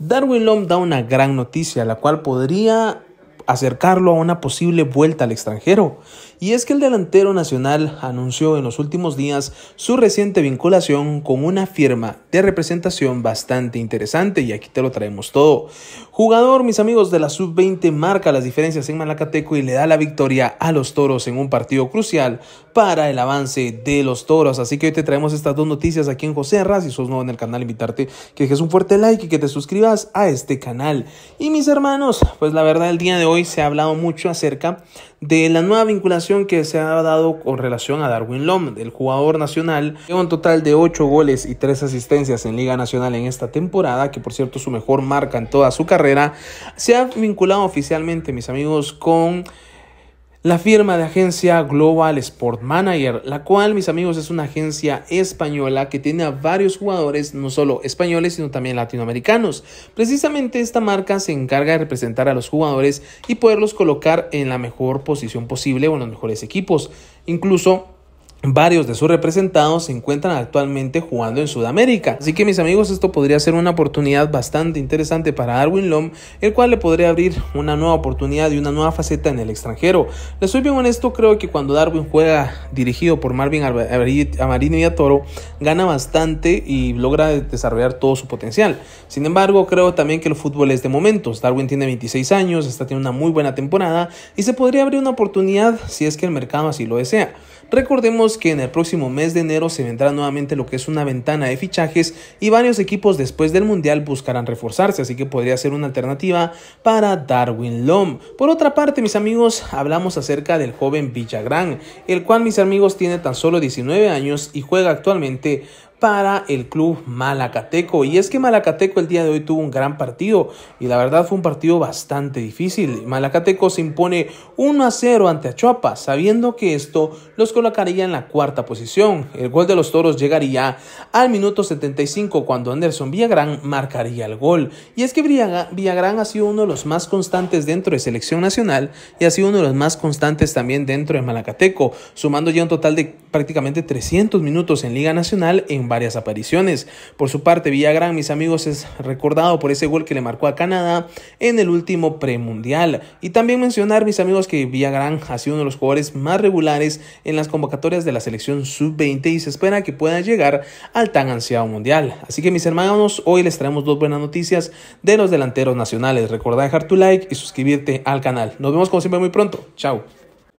Darwin Lom da una gran noticia, la cual podría acercarlo a una posible vuelta al extranjero. Y es que el delantero nacional anunció en los últimos días su reciente vinculación con una firma de representación bastante interesante y aquí te lo traemos todo. Jugador, mis amigos de la sub-20 marca las diferencias en Malacateco y le da la victoria a los Toros en un partido crucial para el avance de los Toros. Así que hoy te traemos estas dos noticias aquí en José Arras. Si sos nuevo en el canal, invitarte que dejes un fuerte like y que te suscribas a este canal. Y mis hermanos, pues la verdad el día de hoy hoy se ha hablado mucho acerca de la nueva vinculación que se ha dado con relación a Darwin Lom, el jugador nacional, que un total de 8 goles y 3 asistencias en Liga Nacional en esta temporada, que por cierto es su mejor marca en toda su carrera, se ha vinculado oficialmente, mis amigos, con la firma de agencia Global Sport Manager, la cual, mis amigos, es una agencia española que tiene a varios jugadores, no solo españoles, sino también latinoamericanos. Precisamente esta marca se encarga de representar a los jugadores y poderlos colocar en la mejor posición posible o en los mejores equipos. Incluso Varios de sus representados se encuentran actualmente jugando en Sudamérica. Así que mis amigos, esto podría ser una oportunidad bastante interesante para Darwin Lom, el cual le podría abrir una nueva oportunidad y una nueva faceta en el extranjero. Les soy bien honesto, creo que cuando Darwin juega dirigido por Marvin Amarino y a Toro, gana bastante y logra desarrollar todo su potencial. Sin embargo, creo también que el fútbol es de momentos. Darwin tiene 26 años, está teniendo una muy buena temporada y se podría abrir una oportunidad si es que el mercado así lo desea. Recordemos que en el próximo mes de enero se vendrá nuevamente lo que es una ventana de fichajes y varios equipos después del Mundial buscarán reforzarse, así que podría ser una alternativa para Darwin Lom. Por otra parte, mis amigos, hablamos acerca del joven Villagrán, el cual mis amigos tiene tan solo 19 años y juega actualmente para el club malacateco. Y es que Malacateco el día de hoy tuvo un gran partido y la verdad fue un partido bastante difícil. Malacateco se impone 1 a 0 ante Achuapa, sabiendo que esto los colocaría en la cuarta posición. El gol de los toros llegaría al minuto 75 cuando Anderson Villagrán marcaría el gol. Y es que Villagrán ha sido uno de los más constantes dentro de selección nacional y ha sido uno de los más constantes también dentro de Malacateco, sumando ya un total de prácticamente 300 minutos en Liga Nacional en varias apariciones. Por su parte, Villagrán, mis amigos, es recordado por ese gol que le marcó a Canadá en el último premundial. Y también mencionar, mis amigos, que Villagrán ha sido uno de los jugadores más regulares en las convocatorias de la selección sub-20 y se espera que pueda llegar al tan ansiado mundial. Así que mis hermanos, hoy les traemos dos buenas noticias de los delanteros nacionales. recuerda dejar tu like y suscribirte al canal. Nos vemos como siempre muy pronto. Chao.